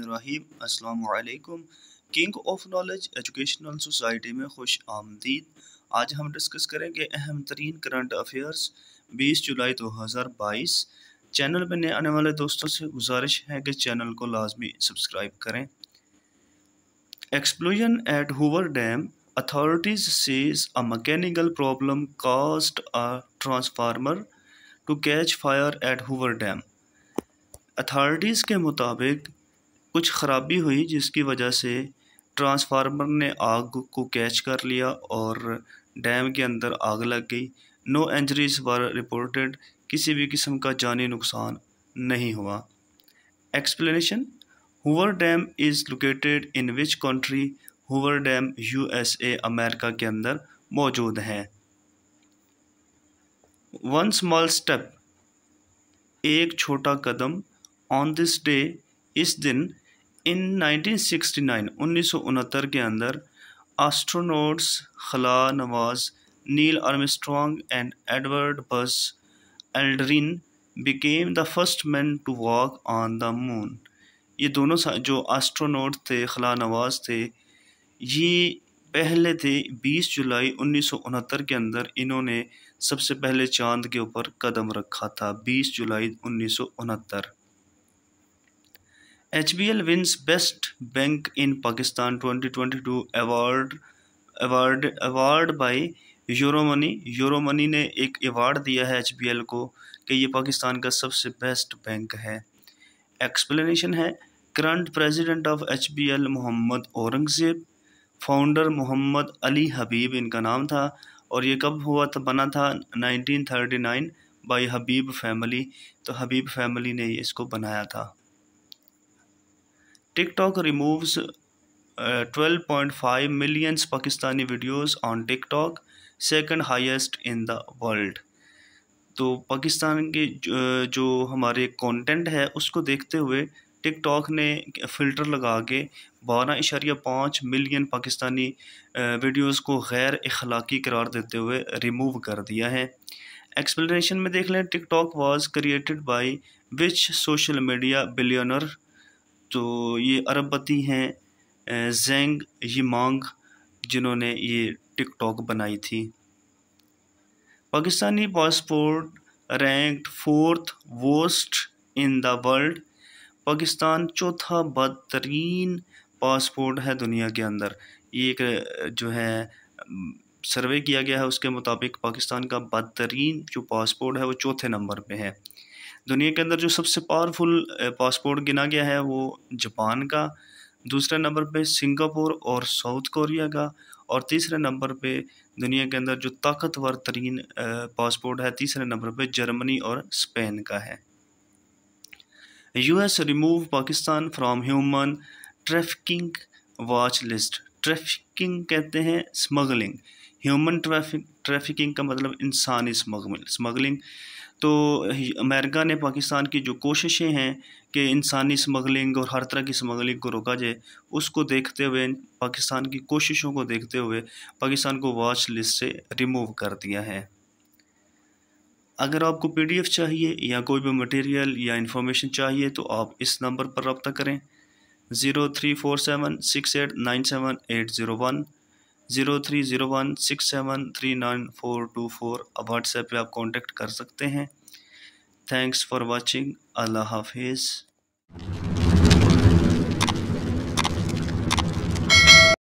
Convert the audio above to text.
अस्सलाम king of knowledge educational society में खुश आमदीद आज हम डिस्कस करेंगे अहम तरीन करंट अफेयर्स 20 जुलाई 2022 चैनल पर नए आने वाले दोस्तों से गुजारिश है कि चैनल को लाजमी सब्सक्राइब करें explosion at Hoover dam authorities says a problem cast a transformer to catch fire at Hoover dam authorities के मुताबिक कुछ ख़राबी हुई जिसकी वजह से ट्रांसफार्मर ने आग को कैच कर लिया और डैम के अंदर आग लग गई नो इंजरीज वर रिपोर्टेड किसी भी किस्म का जानी नुकसान नहीं हुआ explanation Hoover dam is located in which country Hoover dam USA अमेरिका के अंदर मौजूद है वन स्मॉल स्टेप एक छोटा कदम ऑन दिस डे इस दिन इन 1969 1969 के अंदर एस्ट्रोनॉट्स खला नवाज Neil Armstrong and Edward Buzz Aldrin became the first man to walk on the moon ये दोनों जो एस्ट्रोनॉट थे खला नवाज थे ये पहले थे 20 जुलाई उन्नीस के अंदर इन्होंने सबसे पहले चांद के ऊपर कदम रखा था 20 जुलाई उन्नीस एच HBL wins Best Bank in Pakistan 2022 award award award by Euromoney Euromoney ने एक अवार्ड दिया है एच बी एल को कि ये पाकिस्तान का सबसे बेस्ट बैंक है एक्सप्लेनेशन है current president of H B L Mohammad Aurangzeb founder Mohammad Ali Habib इनका नाम था और ये कब हुआ था बना था नाइन बाई हबीब फैमिली तो हबीब फैमिली ने इसको बनाया था TikTok removes uh, 12.5 millions Pakistani videos on TikTok second highest in the world तो पाकिस्तान के uh, जो हमारे कंटेंट है उसको देखते हुए टिकटॉक ने फ़िल्टर लगा के बारह इशारिया पाँच मिलियन पाकिस्तानी वीडियोस uh, को गैर अखलाक़ी करार देते हुए रिमूव कर दिया है एक्सप्लेनेशन में देख लें TikTok was created by which social media billionaire तो ये अरबपति हैं जेंग यमांग जिन्होंने ये टिकटॉक बनाई थी Pakistani passport ranked fourth worst in the world Pakistan चौथा बदतरीन पासपोर्ट है दुनिया के अंदर ये एक जो है सर्वे किया गया है उसके मुताबिक पाकिस्तान का बदतरीन जो पासपोर्ट है वो चौथे नंबर पे है दुनिया के अंदर जो सबसे पावरफुल पासपोर्ट गिना गया है वो जापान का दूसरे नंबर पे सिंगापुर और साउथ कोरिया का और तीसरे नंबर पे दुनिया के अंदर जो ताकतवर तरीन पासपोर्ट है तीसरे नंबर पे जर्मनी और स्पेन का है US remove Pakistan from human trafficking watch list trafficking कहते हैं स्मगलिंग ह्यूमन ट्रैफिक ट्रैफिकिंग का मतलब इंसानी स्मगलिंग स्मगलिंग तो अमेरिका ने पाकिस्तान की जो कोशिशें हैं कि इंसानी स्मगलिंग और हर तरह की स्मगलिंग को रोका जाए उसको देखते हुए पाकिस्तान की कोशिशों को देखते हुए पाकिस्तान को वॉच लिस्ट से रिमूव कर दिया है अगर आपको पीडीएफ चाहिए या कोई भी मटेरियल या इन्फॉर्मेशन चाहिए तो आप इस नंबर पर रबता करें zero three four seven six eight nine seven eight zero one zero three zero one six seven three nine four two four अब व्हाट्सएप पर आप कॉन्टेक्ट कर सकते हैं थैंक्स फॉर वॉचिंग अल्लाह हाफिज़